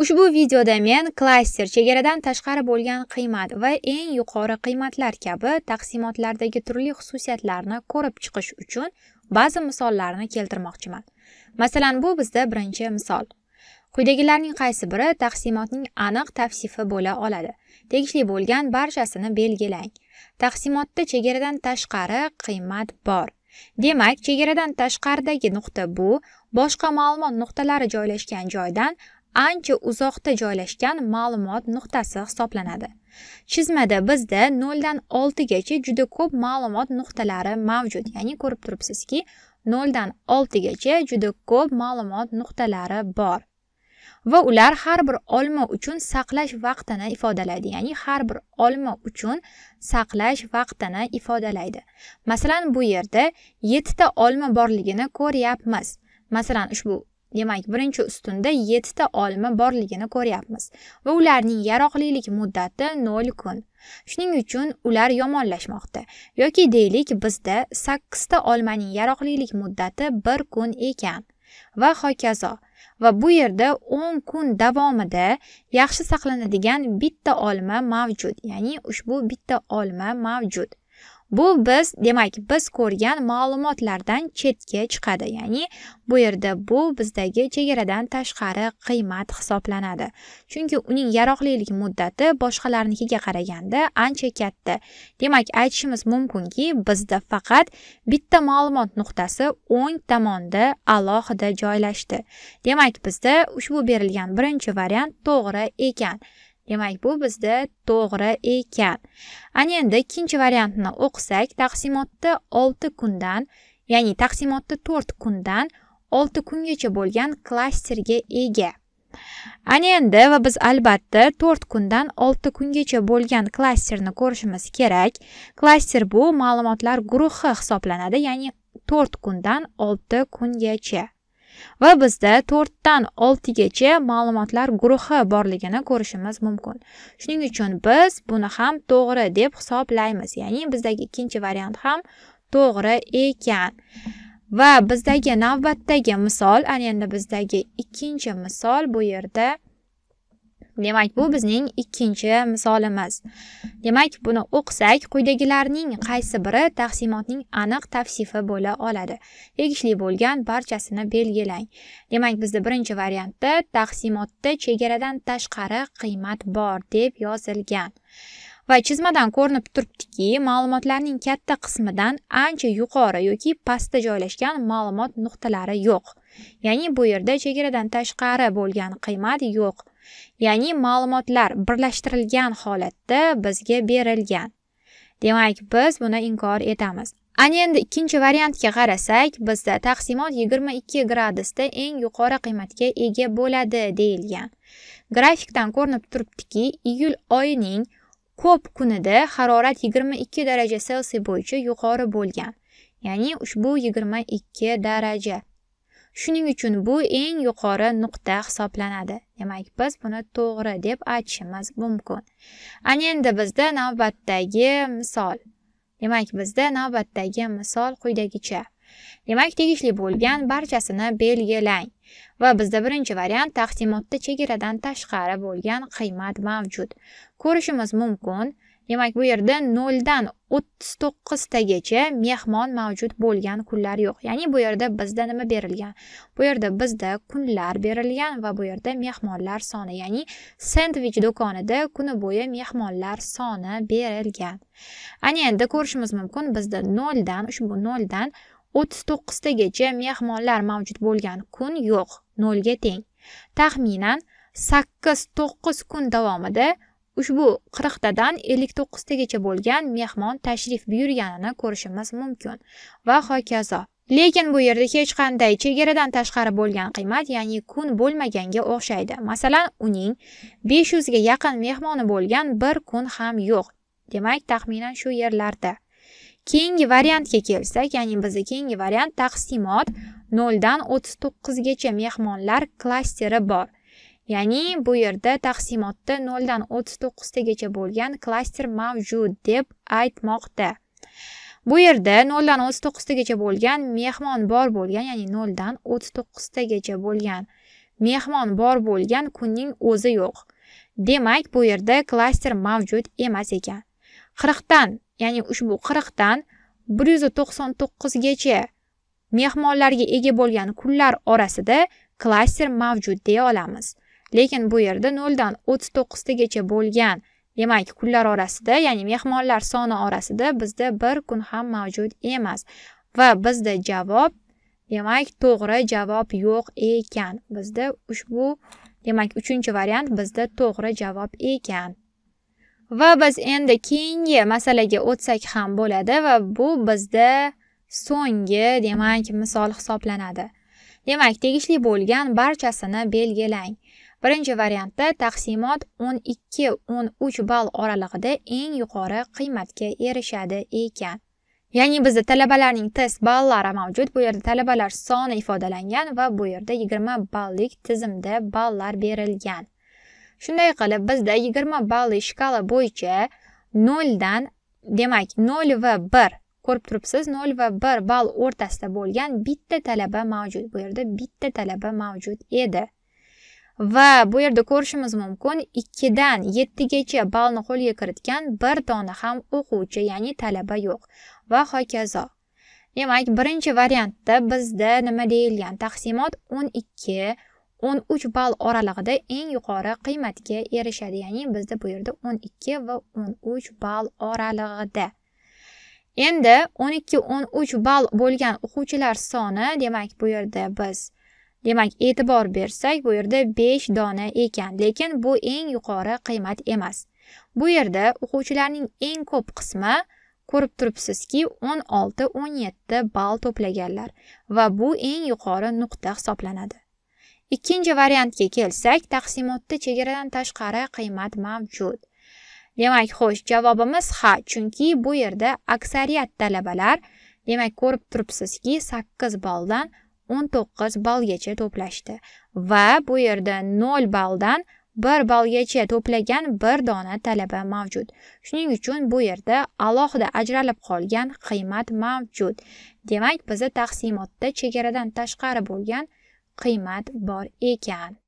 Ushbu videoda men klaster chegaradan tashqari bo'lgan qiymat va eng yuqori qiymatlar kabi taqsimotlardagi turli xususiyatlarni ko'rib chiqish uchun ba'zi misollarni keltirmoqchiman. Masalan, bu bizda birinchi misol. Quyidagilarning qaysi biri taqsimotning aniq tavsifi bo'la oladi? Tegishli bo'lgan barchasini belgilang. Taqsimotda chegaradan tashqari qiymat bor. Demak, chegaradan tashqaridagi nuqta bu boshqa ma'lumot nuqtalari joylashgan joydan ancha uzoqda joylashgan ma'lumot nuqtasi hisoblanadi chizmada bizda 0 dan 6 gacha juda ko'p ma'lumot nuqtalari mavjud ya'ni ko'rib turibsizki 0 dan 6 gacha juda ko'p ma'lumot nuqtalari bor va ular har bir olma uchun saqlash vaqtini ifodalaydi ya'ni har bir olma uchun saqlash vaqtini ifodalaydi masalan bu yerda 7 ta olma borligini ko'ryapmiz masalan ushbu demak birinchi ustunda yettita olma borligini ko'ryapmiz va ularning yaroqlilik muddati nol kun shuning uchun ular yomonlashmoqda yoki deylik bizda sakkizta olmaning yaroqlilik muddati bir kun ekan va hokazo va bu yerda o'n kun davomida yaxshi saqlanadigan bitta olma mavjud ya'ni ushbu bitta olma mavjud bu biz demak biz ko'rgan ma'lumotlardan chetga chiqadi ya'ni bu yerda bu bizdagi chegaradan tashqari qiymat hisoblanadi chunki uning yaroqlilik muddati boshqalarnikiga qaraganda ancha katta demak aytishimiz mumkinki bizda faqat bitta ma'lumot nuqtasi o'ng tomonda alohida joylashdi demak bizda ushbu berilgan birinchi variant to'g'ri ekan demak bu bizda to'g'ri ekan ana endi ikkinchi variantni o'qisak taqsimotda olti kundan ya'ni taqsimotda to'rt kundan olti kungacha bo'lgan klasterga ega ana endi va biz albatta to'rt kundan olti kungacha bo'lgan klasterni ko'rishimiz kerak klaster bu ma'lumotlar guruhi hisoblanadi ya'ni to'rt kundan olti kungacha va bizda to'rtdan oltigacha ma'lumotlar guruhi borligini ko'rishimiz mumkin shuning uchun biz buni ham to'g'ri deb hisoblaymiz ya'ni bizdagi ikkinchi variant ham to'g'ri ekan va bizdagi navbatdagi misol ana endi bizdagi ikkinchi misol bu yerda demak bu bizning ikkinchi misolimiz demak buni o'qisak quyidagilarning qaysi biri taqsimotning aniq tavsifi bo'la oladi tegishli bo'lgan barchasini belgilang demak bizda birinchi variantda taqsimotda chegaradan tashqari qiymat bor deb yozilgan va chizmadan ko'rinib turibdiki ma'lumotlarning katta qismidan ancha yuqori yoki pastda joylashgan ma'lumot nuqtalari yo'q ya'ni bu yerda chegaradan tashqari bo'lgan qiymat yo'q ya'ni ma'lumotlar birlashtirilgan holatda bizga berilgan demak biz buni inkor etamiz ana endi ikkinchi variantga qarasak bizda taqsimot 22 gradusda eng yuqori qiymatga ega bo'ladi deyilgan grafikdan ko'rinib turibdiki iyul oyining ko'p kunida harorat 22 daraja selsiy bo'yicha yuqori bo'lgan ya'ni ushbu 22 daraja shuning uchun bu eng yuqori nuqta hisoblanadi demak biz buni to'g'ri deb aytishimiz mumkin ana endi bizda navbatdagi misol demak bizda navbatdagi misol quyidagicha demak tegishli bo'lgan barchasini belgilang va bizda birinchi variant taqsimotda chegaradan tashqari bo'lgan qiymat mavjud ko'rishimiz mumkin demak bu yerda noldan o'ttiz to'qqiztagacha mehmon mavjud bo'lgan kunlar yo'q ya'ni bu yerda bizda nima berilgan bu yerda bizda kunlar berilgan va bu yerda mehmonlar soni ya'ni sendvich do'konida kuni bo'yi mehmonlar soni berilgan ana endi ko'rishimiz mumkin bizda noldan ushbu noldan o'ttiz to'qqiztagacha mehmonlar mavjud bo'lgan kun yo'q nolga teng taxminan sakkiz to'qqiz kun davomida ushbu qirqtadan ellik to'qqiztagacha bo'lgan mehmon tashrif buyurganini ko'rishimiz mumkin va hokazo lekin bu yerda hech qanday chegaradan tashqari bo'lgan qiymat ya'ni kun bo'lmaganga o'xshaydi masalan uning besh yuzga yaqin mehmoni bo'lgan bir kun ham yo'q demak taxminan shu yerlarda keyingi variantga kelsak ya'ni bizni keyingi variant taqsimot noldan o'ttiz to'qqizgacha mehmonlar klasteri bor ya'ni bu yerda taqsimotda noldan o'ttiz to'qqiztagacha bo'lgan klaster mavjud deb aytmoqda bu yerda noldan o'ttiz to'qqiztagacha bo'lgan mehmon bor bo'lgan ya'ni noldan o'ttiz to'qqiztagacha bo'lgan mehmon bor bo'lgan kunning o'zi yo'q demak bu yerda klaster mavjud emas ekan qirqdan ya'ni ushbu qirqdan bir yuz to'qson to'qqizgacha mehmonlarga ega bo'lgan kunlar orasida klaster mavjud deya olamiz lekin bu yerda noldan o'ttiz to'qqiztagacha bo'lgan demak kunlar orasida ya'ni mehmonlar soni orasida bizda bir kun ham mavjud emas va bizda javob demak to'g'ri javob yo'q ekan bizda ushbu demak uchinchi variant bizda to'g'ri javob ekan va biz endi keyingi masalaga o'tsak ham bo'ladi va bu bizda so'nggi demak misol hisoblanadi demak tegishli bo'lgan barchasini belgilang birinchi variantda taqsimot 12-13 ball oralig'ida eng yuqori qiymatga erishadi ekan ya'ni bizda talabalarning test ballari mavjud bu yerda talabalar soni ifodalangan va bu yerda 20 ballik tizimda ballar berilgan shunday qilib bizda 20 balli shkala bo'yicha 0 dan demak 0 va 1 ko'rib turibsiz 0 va 1 ball o'rtasida bo'lgan bitta talaba mavjud bu yerda bitta talaba mavjud edi va bu yerda ko'rishimiz mumkin 2 dan 7 gacha qo'lga kiritgan bir dona ham o'quvchi ya'ni talaba yo'q va hokazo demak birinchi variantda bizda nima deyilgan taqsimot 12 13 ball oralig'ida eng yuqori qiymatga erishadi ya'ni bizda bu yerda 12 va 13 ball oralig'ida endi 12 13 ball bo'lgan o'quvchilar soni demak bu yerda biz demak e'tibor bersak bu yerda 5 dona ekan lekin bu eng yuqori qiymat emas bu yerda o'quvchilarning eng ko'p qismi ko'rib turibsizki 16-17 ball to'plaganlar va bu eng yuqori nuqta hisoblanadi ikkinchi variantga kelsak taqsimotda chegaradan tashqari qiymat mavjud demak xo'sh javobimiz ha chunki bu yerda aksariyat talabalar demak ko'rib turibsizki 8 balldan 19 ballgacha to'plashdi va bu yerda 0 balldan 1 ballgacha to'plagan bir dona talaba mavjud. Shuning uchun bu yerda alohida ajralib qolgan qiymat mavjud. Demak, bizda taqsimotda chegaradan tashqari bo'lgan qiymat bor ekan.